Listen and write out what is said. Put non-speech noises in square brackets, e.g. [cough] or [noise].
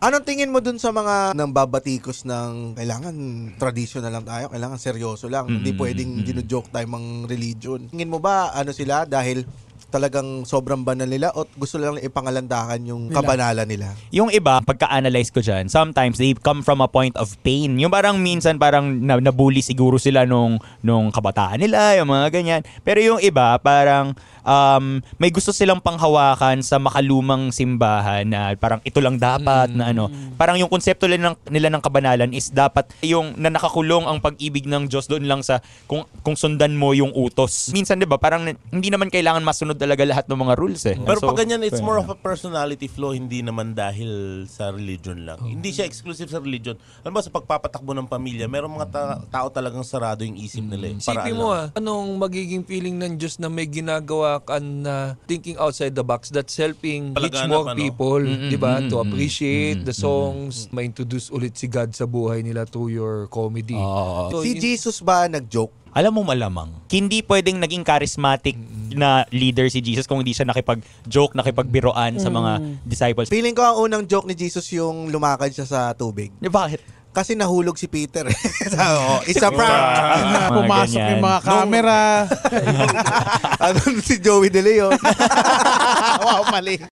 Anong tingin mo dun sa mga nang babatikos ng kailangan traditional lang tayo, kailangan seryoso lang. Mm-hmm. Hindi pwedeng gino-joke tayo mang religion. Tingin mo ba ano sila dahil talagang sobrang banal nila o gusto lang ipangalandakan yung kabanalan nila? Yung iba, pagka-analyze ko dyan, sometimes they come from a point of pain. Yung parang minsan parang nabully siguro sila nung, nung kabataan nila, yung mga ganyan. Pero yung iba, parang um, may gusto silang panghawakan sa makalumang simbahan na parang ito lang dapat mm. na ano. Mm. Parang yung konsepto nila ng, nila ng kabanalan is dapat yung na nakakulong ang pag-ibig ng Diyos doon lang sa kung, kung sundan mo yung utos. Minsan 'di ba parang hindi naman kailangan masunod talaga lahat ng mga rules eh. Pero so, pag ganyan, it's more of a personality flow, hindi naman dahil sa religion lang. Oh. Hindi siya exclusive sa religion. Alam mo, sa pagpapatakbo ng pamilya, meron mga ta- tao talagang sarado yung isip nila eh. Mm. Paraan Isipin mo ah, anong magiging feeling ng Diyos na may ginagawa ka na thinking outside the box that's helping reach more ano? people, di ba? to appreciate the songs, ma-introduce ulit si God sa buhay nila through your comedy. Oo. Ah. So, Si Jesus ba nag-joke? Alam mo malamang, hindi pwedeng naging charismatic na leader si Jesus kung hindi siya nakipag-joke, nakipagbiroan sa mga mm. disciples. Feeling ko ang unang joke ni Jesus yung lumakad siya sa tubig. Eh, Bakit? Kasi nahulog si Peter. Eh. [laughs] so, it's a prank. Diba? Mga Pumasok ganyan. yung mga camera. ano [laughs] [laughs] si Joey De Leon. wow, mali.